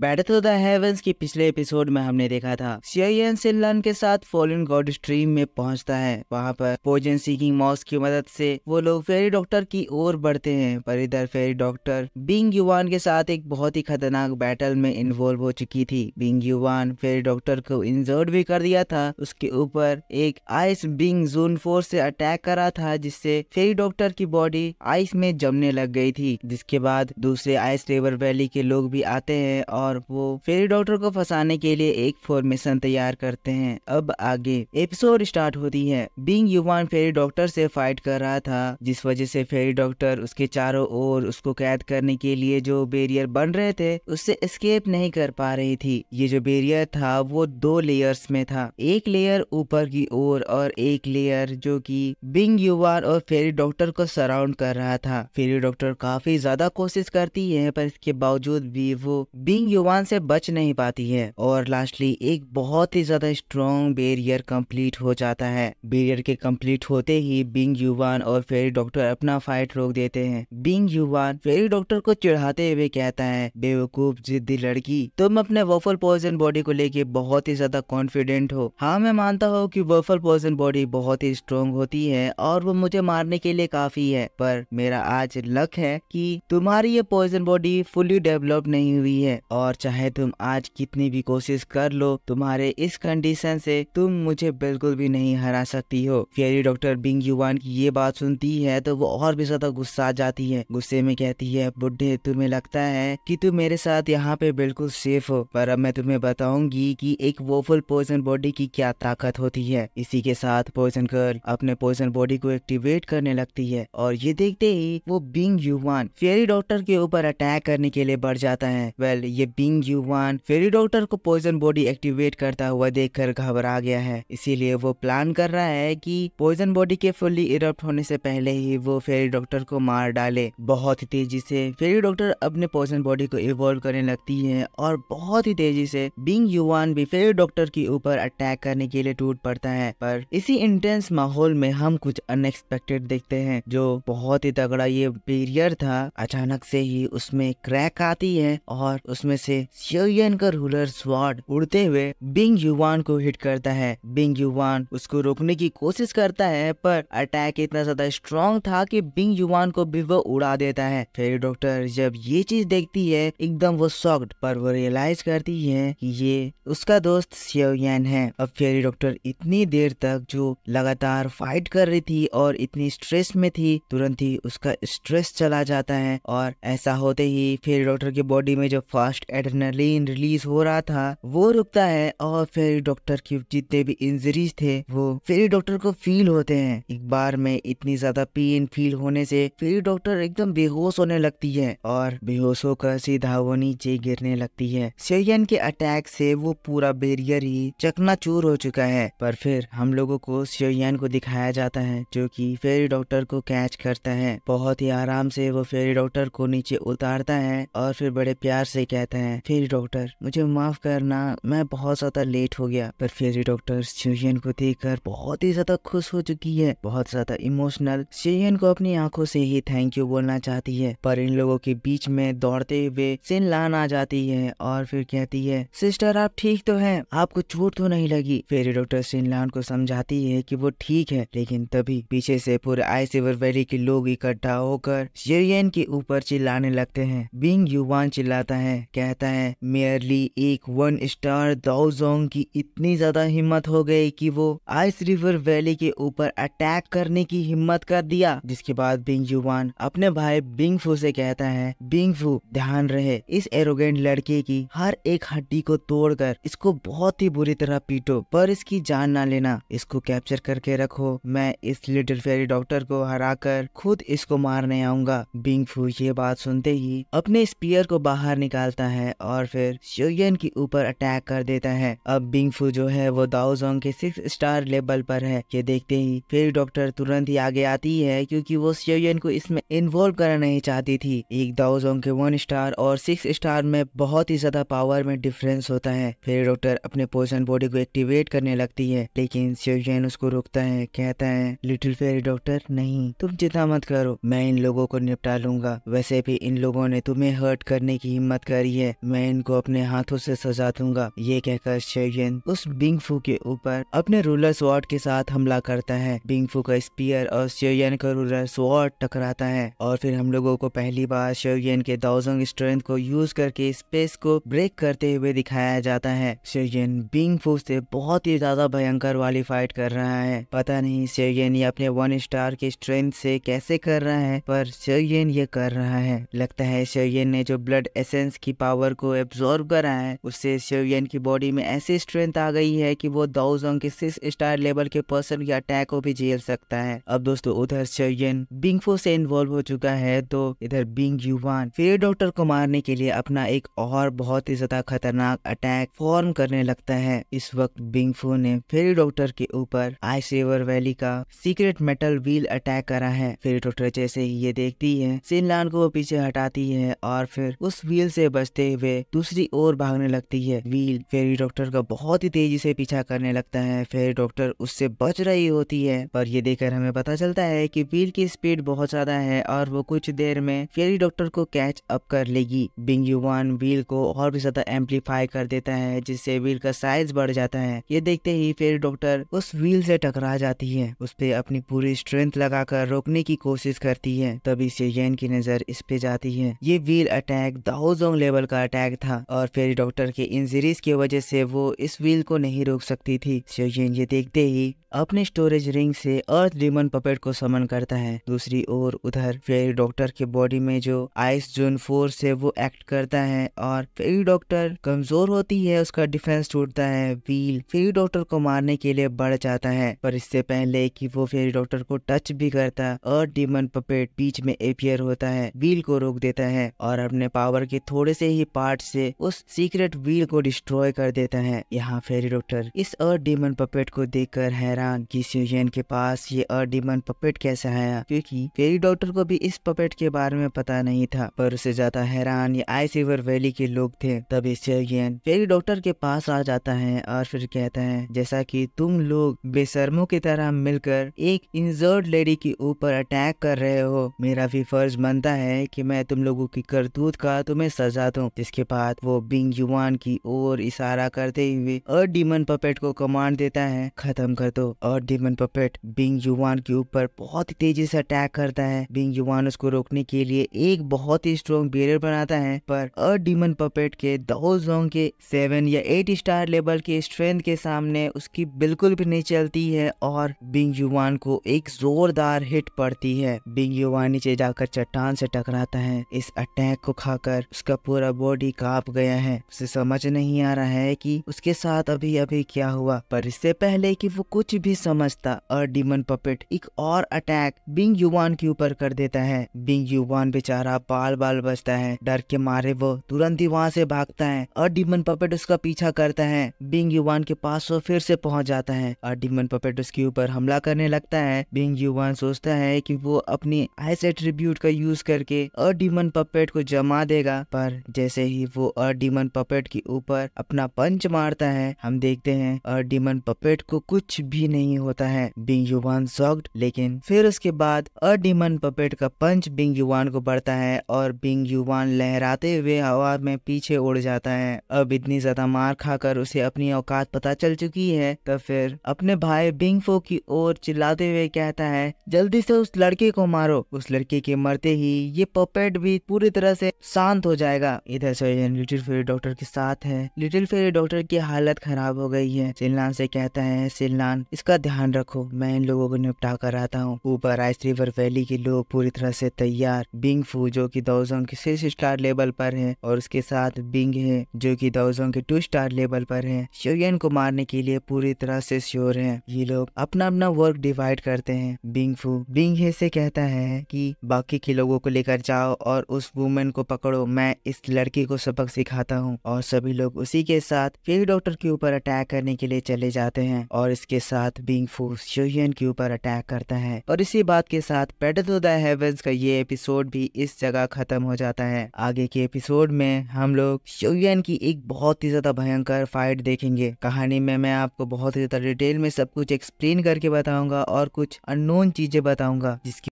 battle to the heavens की पिछले episode में हमने देखा था शेयन सिल्लन के साथ फॉलिन गॉड स्ट्रीम में पहुंचता है वहां पर पोजन सीकिंग मॉस की मदद से वो लोग फेरी डॉक्टर की ओर बढ़ते हैं पर इधर फेरी डॉक्टर बिंग युवान के साथ एक बहुत ही खतरनाक बैटल में इन्वॉल्व हो चुकी थी बिंग युवान फेरी डॉक्टर को इंजर्ड भी कर दिया था उसके ऊपर एक आइस बिंग जोन फोर से अटैक करा था जिससे फेरी डॉक्टर की बॉडी आइस में जमने लग गई थी जिसके बाद दूसरे आइस रिवर वैली के लोग भी आते हैं और और वो फेरी डॉक्टर को फंसाने के लिए एक फॉर्मेशन तैयार करते हैं अब आगे एपिसोड स्टार्ट होती है बिंग युवान फेरी डॉक्टर से फाइट कर रहा था जिस वजह से फेरी डॉक्टर उसके चारों ओर उसको कैद करने के लिए जो बेरियर बन रहे थे उससे स्केप नहीं कर पा रही थी ये जो बेरियर था वो दो लेयर्स में था एक लेयर ऊपर की ओर और, और एक लेयर जो कि बिंग युवान और फेरी डॉक्टर को सराउंड कर रहा था फेरी डॉक्टर काफी ज्यादा कोशिश करती है पर इसके बावजूद भी वो बिंग युवान से बच नहीं पाती है और लास्टली एक बहुत ही ज्यादा स्ट्रॉन्ग बेरियर कंप्लीट हो जाता है बेरियर के कंप्लीट होते ही बिंग युवान और फेरी डॉक्टर अपना फाइट रोक देते हैं बिंग युवान फेरी डॉक्टर को चिढ़ाते हुए कहता है बेवकूफ जिद्दी लड़की तुम अपने वफल पॉइजन बॉडी को लेके बहुत ही ज्यादा कॉन्फिडेंट हो हाँ मैं मानता हूँ की वफल पॉइजन बॉडी बहुत ही स्ट्रॉन्ग होती है और वो मुझे मारने के लिए काफी है पर मेरा आज लक है की तुम्हारी ये पॉइजन बॉडी फुली डेवलप नहीं हुई है और और चाहे तुम आज कितनी भी कोशिश कर लो तुम्हारे इस कंडीशन से तुम मुझे बिल्कुल भी नहीं हरा सकती हो फेरी डॉक्टर बिंग युवान की ये बात सुनती है तो वो और भी ज्यादा गुस्सा आ जाती है गुस्से में कहती है बुढ़े तुम्हें लगता है कि तुम मेरे साथ यहाँ पे बिल्कुल सेफ हो पर अब मैं तुम्हें बताऊंगी कि एक वोफुल पॉइजन बॉडी की क्या ताकत होती है इसी के साथ पोजन गर्ल अपने पॉइजन बॉडी को एक्टिवेट करने लगती है और ये देखते ही वो बिंग युवान फेरी डॉक्टर के ऊपर अटैक करने के लिए बढ़ जाता है वेल well, ये बिंग युवान फेरी डॉक्टर को पॉइजन बॉडी एक्टिवेट करता हुआ देखकर घबरा गया है इसीलिए वो प्लान कर रहा है कि पॉइजन बॉडी के फुल्ली इरप्ट होने से पहले ही वो फेरी डॉक्टर को मार डाले बहुत ही तेजी से फेरी डॉक्टर अपने पॉइजन बॉडी को इवॉल्व करने लगती है और बहुत ही तेजी से बिंग युवान भी फेरी डॉक्टर के ऊपर अटैक करने के लिए टूट पड़ता है पर इसी इंटेंस माहौल में हम कुछ अनएक्सपेक्टेड देखते हैं जो बहुत ही तगड़ा ये पीरियर था अचानक से ही उसमें क्रैक आती है और उसमें में से सियोयन का रूलर स्वाड उड़ते हुए बिंग युवान को हिट करता है बिंग युवान उसको रोकने की कोशिश करता है पर अटैक इतना ज्यादा स्ट्रॉन्ग था कि बिंग युवान को भी वो उड़ा देता है फेरी डॉक्टर जब ये चीज देखती है एकदम वो सॉक्ट पर वो रियलाइज करती है कि ये उसका दोस्त सियोयन है अब फेरी डॉक्टर इतनी देर तक जो लगातार फाइट कर रही थी और इतनी स्ट्रेस में थी तुरंत ही उसका स्ट्रेस चला जाता है और ऐसा होते ही फेरी डॉक्टर की बॉडी में जो फास्ट फास्ट एड्रेनालिन रिलीज हो रहा था वो रुकता है और फिर डॉक्टर की जितने भी इंजरीज थे वो फिर डॉक्टर को फील होते हैं एक बार में इतनी ज्यादा पेन फील होने से फिर डॉक्टर एकदम बेहोश होने लगती है और बेहोश होकर सीधा वो नीचे गिरने लगती है सेयन के अटैक से वो पूरा बेरियर ही चकना हो चुका है पर फिर हम लोगो को सोयन को दिखाया जाता है जो की फेरी डॉक्टर को कैच करता है बहुत ही आराम से वो फेरी डॉक्टर को नीचे उतारता है और फिर बड़े प्यार से कहता कहते हैं फिर डॉक्टर मुझे माफ करना मैं बहुत ज्यादा लेट हो गया पर फिर डॉक्टर शिवयन को देखकर बहुत ही ज्यादा खुश हो चुकी है बहुत ज्यादा इमोशनल शिवयन को अपनी आंखों से ही थैंक यू बोलना चाहती है पर इन लोगों के बीच में दौड़ते हुए सिन लान आ जाती है और फिर कहती है सिस्टर आप ठीक तो है आपको चोट तो नहीं लगी फिर डॉक्टर सिन लान को समझाती है की वो ठीक है लेकिन तभी पीछे से पूरे आई सिवर वैली के लोग इकट्ठा होकर शिवयन के ऊपर चिल्लाने लगते हैं बिंग युवान चिल्लाता है कहता है मेयरली एक वन स्टार दाउजोंग की इतनी ज्यादा हिम्मत हो गई कि वो आइस रिवर वैली के ऊपर अटैक करने की हिम्मत कर दिया जिसके बाद बिंग जुवान अपने भाई बिंग फू से कहता है बिंग फू ध्यान रहे इस एरोगेंट लड़के की हर एक हड्डी को तोड़कर इसको बहुत ही बुरी तरह पीटो पर इसकी जान ना लेना इसको कैप्चर करके रखो मैं इस लिटिल फेरी डॉक्टर को हरा कर खुद इसको मारने आऊंगा बिंग फू ये बात सुनते ही अपने स्पीयर को बाहर निकालता है है और फिर शोयन के ऊपर अटैक कर देता है अब बिंगफू जो है वो दाउजोंग के सिक्स स्टार लेवल पर है ये देखते ही फिर डॉक्टर तुरंत ही आगे आती है क्योंकि वो शोयन को इसमें इन्वॉल्व करना नहीं चाहती थी एक दाउजोंग के वन स्टार और सिक्स स्टार में बहुत ही ज्यादा पावर में डिफरेंस होता है फिर डॉक्टर अपने पोजन बॉडी को एक्टिवेट करने लगती है लेकिन शोयन उसको रोकता है कहता है लिटिल फेरी डॉक्टर नहीं तुम चिंता मत करो मैं इन लोगों को निपटा लूंगा वैसे भी इन लोगों ने तुम्हें हर्ट करने की हिम्मत करी है है मैं इनको अपने हाथों से सजा दूंगा ये कहकर शेयन उस बिंगफू के ऊपर अपने रूलर स्वॉर्ड के साथ हमला करता है बिंगफू का स्पीयर और शेयन का रूलर स्वॉर्ड टकराता है और फिर हम लोगों को पहली बार शेयन के दाउजंग स्ट्रेंथ को यूज करके स्पेस को ब्रेक करते हुए दिखाया जाता है शेयन बिंगफू से बहुत ही ज्यादा भयंकर वाली फाइट कर रहा है पता नहीं शेयन ये अपने वन स्टार के स्ट्रेंथ से कैसे कर रहा है पर शेयन ये कर रहा है लगता है शेयन ने जो ब्लड एसेंस की पावर पावर को एब्जॉर्व करा है उससे शिवयन की बॉडी में ऐसी स्ट्रेंथ आ गई है कि वो दाउजोंग के सिक्स स्टार लेवल के पर्सन के अटैक को भी झेल सकता है अब दोस्तों उधर शिवयन बिंगफो से इन्वॉल्व हो चुका है तो इधर बिंग युवान फिर डॉक्टर को मारने के लिए अपना एक और बहुत ही ज्यादा खतरनाक अटैक फॉर्म करने लगता है इस वक्त बिंगफो ने फिर डॉक्टर के ऊपर आई सेवर वैली का सीक्रेट मेटल व्हील अटैक करा है फिर डॉक्टर जैसे ही ये देखती है सिनलान को वो पीछे हटाती है और फिर उस व्हील से बचते करते हुए दूसरी ओर भागने लगती है व्हील फेरी डॉक्टर का बहुत ही तेजी से पीछा करने लगता है फेरी डॉक्टर उससे बच रही होती है पर ये देखकर हमें पता चलता है कि व्हील की स्पीड बहुत ज्यादा है और वो कुछ देर में फेरी डॉक्टर को कैच अप कर लेगी बिंग युवान व्हील को और भी ज्यादा एम्पलीफाई कर देता है जिससे व्हील का साइज बढ़ जाता है ये देखते ही फेरी डॉक्टर उस व्हील से टकरा जाती है उस पर अपनी पूरी स्ट्रेंथ लगाकर रोकने की कोशिश करती है तभी से येन की नजर इस पे जाती है ये wheel attack Douzong level double का अटैक था और फेरी डॉक्टर के इंजरीज की वजह से वो इस व्हील को नहीं रोक सकती थी शिवजीन ये देखते ही अपने स्टोरेज रिंग से अर्थ डिमन पपेट को समन करता है दूसरी ओर उधर फेरी डॉक्टर के बॉडी में जो आइस जोन फोर्स है वो एक्ट करता है और फेरी डॉक्टर कमजोर होती है उसका डिफेंस टूटता है व्हील फेरी डॉक्टर को मारने के लिए बढ़ जाता है पर इससे पहले कि वो फेरी डॉक्टर को टच भी करता अर्थ डिमन पपेट बीच में एपियर होता है व्हील को रोक देता है और अपने पावर के थोड़े से ही पार्ट से उस सीक्रेट व्हील को डिस्ट्रॉय कर देता है यहाँ फेरी डॉक्टर इस अर्थ डीमन पपेट को देखकर हैरान की सियूजेन के पास ये अर्थ डीमन पपेट कैसे आया क्योंकि फेरी डॉक्टर को भी इस पपेट के बारे में पता नहीं था पर उसे ज्यादा हैरान ये आई सीवर वैली के लोग थे तभी सियूजेन फेरी डॉक्टर के पास आ जाता है और फिर कहता है जैसा की तुम लोग बेसरमो की तरह मिलकर एक इंजर्ड लेडी के ऊपर अटैक कर रहे हो मेरा भी फर्ज बनता है की मैं तुम लोगों की करतूत का तुम्हें सजा दो दोस्तों जिसके बाद वो बिंग युवान की ओर इशारा करते हुए और डीमन पपेट को कमांड देता है खत्म कर दो और डीमन पपेट बिंग युवान के ऊपर बहुत ही तेजी से अटैक करता है बिंग युवान उसको रोकने के लिए एक बहुत ही स्ट्रॉन्ग बेरियर बनाता है पर और डीमन पपेट के दो जोंग के सेवन या एट स्टार लेवल के स्ट्रेंथ के सामने उसकी बिल्कुल भी नहीं चलती है और बिंग युवान को एक जोरदार हिट पड़ती है बिंग युवान नीचे जाकर चट्टान से टकराता है इस अटैक को खाकर उसका पूरा बॉडी कांप गया है उसे समझ नहीं आ रहा है कि उसके साथ अभी अभी क्या हुआ पर इससे पहले कि वो कुछ भी समझता और डिमन पपेट एक और अटैक बिंग युवान के ऊपर कर देता है बिंग युवान बेचारा बाल बाल बचता है डर के मारे वो तुरंत ही वहाँ से भागता है और डिमन पपेट उसका पीछा करता है बिंग युवान के पास वो फिर से पहुंच जाता है और डिमन पपेट उसके ऊपर हमला करने लगता है बिंग युवान सोचता है कि वो अपनी आइस एट्रीब्यूट का यूज करके और डिमन पपेट को जमा देगा पर जैसे ही वो अर्थ डिमन पपेट के ऊपर अपना पंच मारता है हम देखते हैं अर्थ डिमन पपेट को कुछ भी नहीं होता है बिंग युवान सॉक्ड लेकिन फिर उसके बाद अर्थ डिमन पपेट का पंच बिंग युवान को बढ़ता है और बिंग युवान लहराते हुए हवा में पीछे उड़ जाता है अब इतनी ज्यादा मार खाकर उसे अपनी औकात पता चल चुकी है तो फिर अपने भाई बिंग फो की ओर चिल्लाते हुए कहता है जल्दी से उस लड़के को मारो उस लड़के के मरते ही ये पपेट भी पूरी तरह से शांत हो जाएगा इधर सर्जन लिटिल फेरी डॉक्टर के साथ है लिटिल फेरी डॉक्टर की हालत खराब हो गई है सिलनान से कहता है सिलनान इसका ध्यान रखो मैं इन लोगों को निपटा कर आता हूँ ऊपर आइस रिवर वैली के लोग पूरी तरह से तैयार बिंग फू जो की दौजों के सिक्स स्टार लेवल पर है और उसके साथ बिंग है जो की दौजों के टू स्टार लेवल पर है शोयन को मारने के लिए पूरी तरह से श्योर है ये लोग अपना अपना वर्क डिवाइड करते हैं बिंग फू बिंग से कहता है की बाकी के लोगों को लेकर जाओ और उस वुमेन को पकड़ो मैं इस लड़ लड़की को सबक सिखाता हूँ और सभी लोग उसी के साथ फिर डॉक्टर के ऊपर अटैक करने के लिए चले जाते हैं और इसके साथ बिंग फू के ऊपर अटैक करता है और इसी बात के साथ पेडल टू दस का ये एपिसोड भी इस जगह खत्म हो जाता है आगे के एपिसोड में हम लोग शोयन की एक बहुत ही ज्यादा भयंकर फाइट देखेंगे कहानी में मैं आपको बहुत ही ज्यादा डिटेल में सब कुछ एक्सप्लेन करके बताऊंगा और कुछ अननोन चीजें बताऊंगा जिसकी